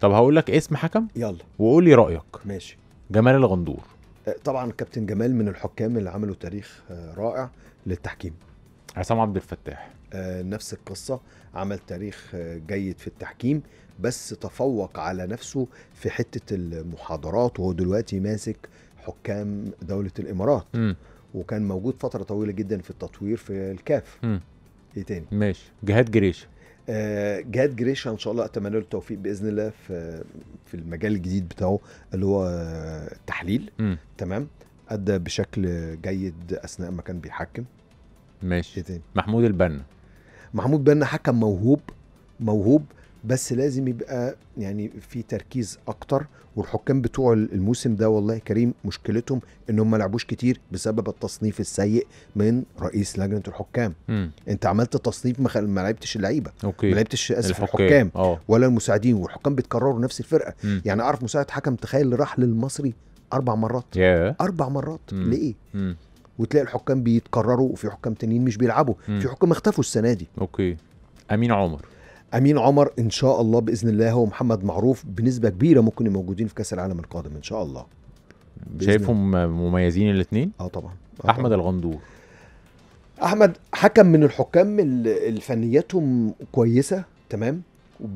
طب هقول لك اسم حكم يلا وقول لي رايك ماشي جمال الغندور آه، طبعا كابتن جمال من الحكام اللي عملوا تاريخ آه، رائع للتحكيم عصام عبد الفتاح آه، نفس القصة عمل تاريخ جيد في التحكيم بس تفوق على نفسه في حتة المحاضرات وهو دلوقتي ماسك حكام دولة الإمارات م. وكان موجود فترة طويلة جدا في التطوير في الكاف م. ايه تاني ماشي جهاد جريشه آه، جاد جريشة ان شاء الله اتمنى له التوفيق باذن الله في في المجال الجديد بتاعه اللي هو التحليل آه، م. تمام ادى بشكل جيد اثناء ما كان بيحكم ماشي إيه محمود البنا محمود بنا حكم موهوب موهوب بس لازم يبقى يعني في تركيز اكتر والحكام بتوع الموسم ده والله كريم مشكلتهم انهم ما لعبوش كتير بسبب التصنيف السيء من رئيس لجنه الحكام م. انت عملت تصنيف ما, لعبتش اللعيبه ما لعبتش اسف الحكام, الحكام. آه. ولا المساعدين والحكام بيتكرروا نفس الفرقه م. يعني اعرف مساعد حكم تخيل راح للمصري اربع مرات yeah. اربع مرات م. ليه م. وتلاقي الحكام بيتكرروا وفي حكام تانيين مش بيلعبوا م. في حكام اختفوا السنه دي اوكي امين عمر امين عمر ان شاء الله باذن الله هو محمد معروف بنسبه كبيره ممكن موجودين في كاس العالم القادم ان شاء الله شايفهم مميزين الاثنين اه طبعا آه احمد طبعًا. الغندور احمد حكم من الحكام الفنياتهم كويسه تمام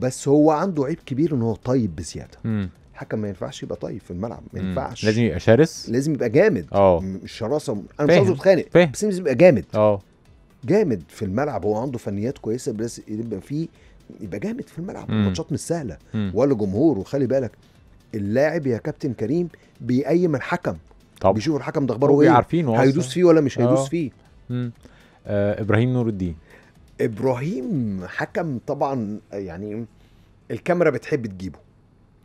بس هو عنده عيب كبير ان هو طيب بزياده م. حكم ما ينفعش يبقى طيب في الملعب ما ينفعش لازم يبقى شرس لازم يبقى جامد اه شراسه انا مش عاوز اتخانق بس لازم يبقى جامد اه جامد في الملعب هو عنده فنيات كويسه بس يبقى فيه يبقى جامد في الملعب الماتشات مش سهله ولا جمهور وخلي بالك اللاعب يا كابتن كريم بيقيم الحكم طب بيشوف الحكم ده اخباره ايه عارفين هيدوس فيه ولا مش آه. هيدوس فيه آه ابراهيم نور الدين ابراهيم حكم طبعا يعني الكاميرا بتحب تجيبه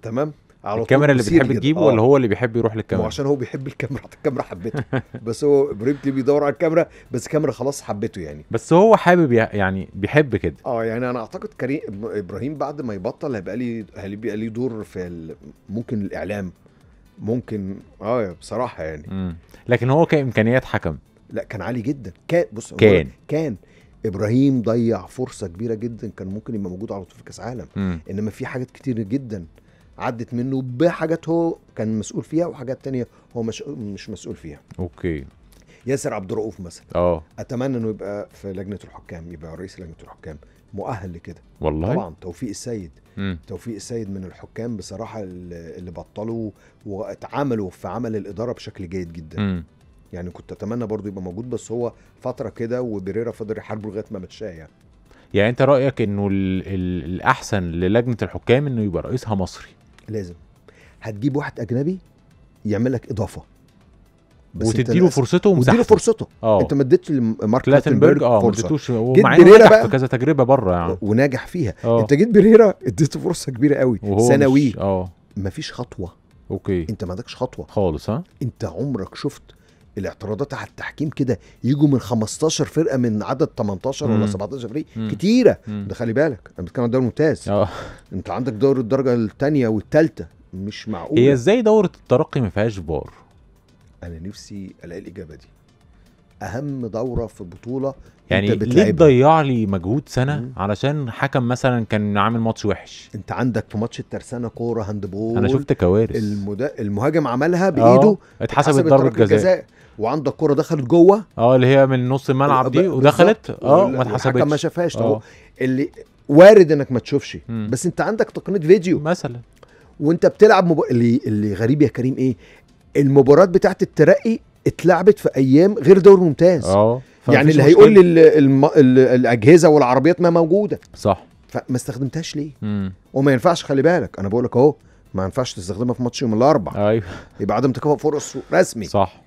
تمام على الكاميرا اللي بتحب تجيبه آه. ولا هو اللي بيحب يروح للكاميرا؟ عشان هو بيحب الكاميرا الكاميرا حبته بس هو بريمتي بيدور على الكاميرا بس الكاميرا خلاص حبته يعني بس هو حابب يعني بيحب كده اه يعني انا اعتقد كريم ابراهيم بعد ما يبطل هيبقى لي هيبقى لي دور في ممكن الاعلام ممكن اه بصراحه يعني مم. لكن هو كامكانيات حكم لا كان عالي جدا كان بص كان كان ابراهيم ضيع فرصه كبيره جدا كان ممكن يبقى موجود على طول في كاس عالم انما في حاجات كتير جدا عدت منه بحاجات هو كان مسؤول فيها وحاجات تانية هو مش, مش مسؤول فيها اوكي ياسر عبد الرؤوف مثلا اه اتمنى انه يبقى في لجنه الحكام يبقى رئيس لجنه الحكام مؤهل لكده والله طبعا توفيق السيد مم. توفيق السيد من الحكام بصراحه اللي بطلوا واتعاملوا في عمل الاداره بشكل جيد جدا مم. يعني كنت اتمنى برضه يبقى موجود بس هو فتره كده وبريرا فضل يحاربه لغايه ما متشاه يعني يعني انت رايك انه الاحسن للجنه الحكام انه يبقى رئيسها مصري لازم هتجيب واحد اجنبي يعمل لك اضافه بس وتديله فرصته ومساحته وتديله فرصته اه انت ما اديتش لمارك كلاتنبرج اه ما اديتوش ومع بقى في كذا تجربه بره يعني وناجح فيها أوه. انت جيت بريرا اديته فرصه كبيره قوي ثانوي اه مفيش خطوه اوكي انت ما عندكش خطوه خالص ها انت عمرك شفت الاعتراضات على التحكيم كده يجوا من 15 فرقه من عدد 18 ولا 17 فريق مم. كتيره مم. ده خلي بالك انا بتكلم عن الدوري الممتاز آه. انت عندك دوري الدرجه الثانيه والثالثه مش معقول هي ازاي دوره الترقي ما فيهاش فار انا نفسي الاقي الاجابه دي اهم دوره في بطوله يعني انت ليه تضيع لي مجهود سنه مم. علشان حكم مثلا كان عامل ماتش وحش انت عندك في ماتش الترسانه كوره هاندبول انا شفت كوارث المد... المهاجم عملها آه، بايده اتحسبت ضربه جزاء وعندك كوره دخلت جوه اه اللي هي من نص الملعب دي ودخلت اه وما اتحسبتش ما شافهاش آه. اللي وارد انك ما تشوفش بس انت عندك تقنيه فيديو مثلا وانت بتلعب مب... اللي... اللي غريب يا كريم ايه المباراه بتاعت الترقي اتلعبت في ايام غير دوري ممتاز اه يعني اللي هيقول لي الاجهزه والعربيات ما موجوده صح فما استخدمتهاش ليه مم. وما ينفعش خلي بالك انا بقول لك اهو ما ينفعش تستخدمها في ماتش يوم الاربعاء ايوه يبقى عدم تكافؤ فرص رسمي صح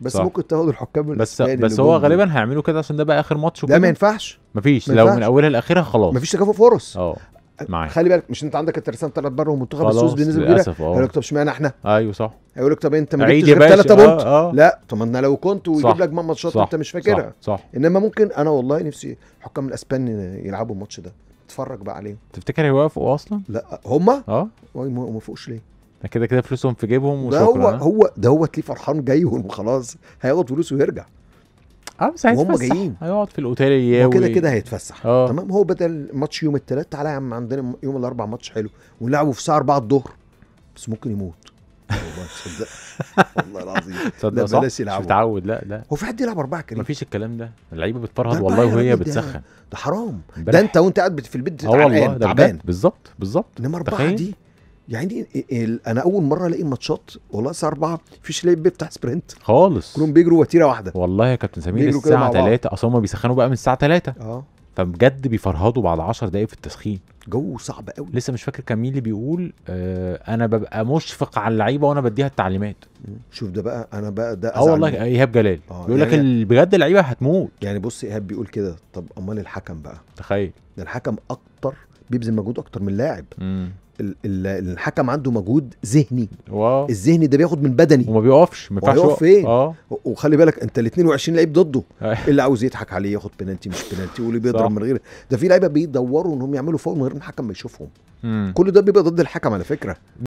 بس صح. ممكن تاخد الحكام بس بس هو غالبا هيعملوا كده عشان ده بقى اخر ماتش لا ما ينفعش مفيش مفيش لو من اولها لاخرها خلاص مفيش تكافؤ فرص اه معاك خلي بالك مش انت عندك الترسانه طلعت بره ومنتخب السويس بنسبه كبيره اه. يقول لك طب اشمعنى احنا ايوه صح هيقول لك طب انت ما جبتش غير ثلاثه آه، بونت آه لا طب انا لو كنت ويجيب لك ماتشات انت مش فاكرها صح, صح انما ممكن انا والله نفسي حكام الاسبان يلعبوا الماتش ده اتفرج بقى عليهم تفتكر هيوافقوا اصلا لا هما اه ما وافقوش ليه كده كده فلوسهم في جيبهم وشكرا ده هو هو ده هو ليه فرحان جاي وخلاص هياخد فلوسه ويرجع اه بس وهم جايين هيقعد في الاوتيل ياوي وكده كده هيتفسح أوه. تمام هو بدل ماتش يوم الثلاث تعالى يا عم عندنا يوم الاربع ماتش حلو ونلعبه في الساعه 4 الظهر بس ممكن يموت والله تصدق والله العظيم تصدق صح بلاش يلعبوا مش متعود لا لا هو في حد يلعب اربعه كريم مفيش الكلام ده اللعيبه بتفرهد والله وهي بتسخن ده حرام ده انت وانت قاعد في البيت اه والله تعبان بالظبط بالظبط انما اربعه دي يعني انا اول مره الاقي ماتشات والله الساعه 4 مفيش لعيب بيفتح سبرنت خالص كلهم بيجروا وتيره واحده والله يا كابتن سمير الساعه 3 اصل هم بيسخنوا بقى من الساعه 3 اه فبجد بيفرهدوا بعد 10 دقايق في التسخين جو صعب قوي لسه مش فاكر كان مين اللي بيقول آه انا ببقى مشفق على اللعيبه وانا بديها التعليمات شوف ده بقى انا بقى ده اه والله ايهاب جلال آه بيقول لك يعني بجد اللعيبه هتموت يعني بص ايهاب بيقول كده طب امال الحكم بقى تخيل ده الحكم اكتر بيبذل مجهود اكتر من اللاعب الحكم عنده مجهود ذهني واو الذهني ده بياخد من بدني وما بيقفش ما ينفعش يقف فين اه وخلي بالك انت ال 22 لعيب ضده اللي عاوز يضحك عليه ياخد بنالتي مش بنالتي واللي بيضرب من غير ده في لعيبه بيدوروا ان هم يعملوا فوق من غير ما الحكم ما يشوفهم كل ده بيبقى ضد الحكم على فكره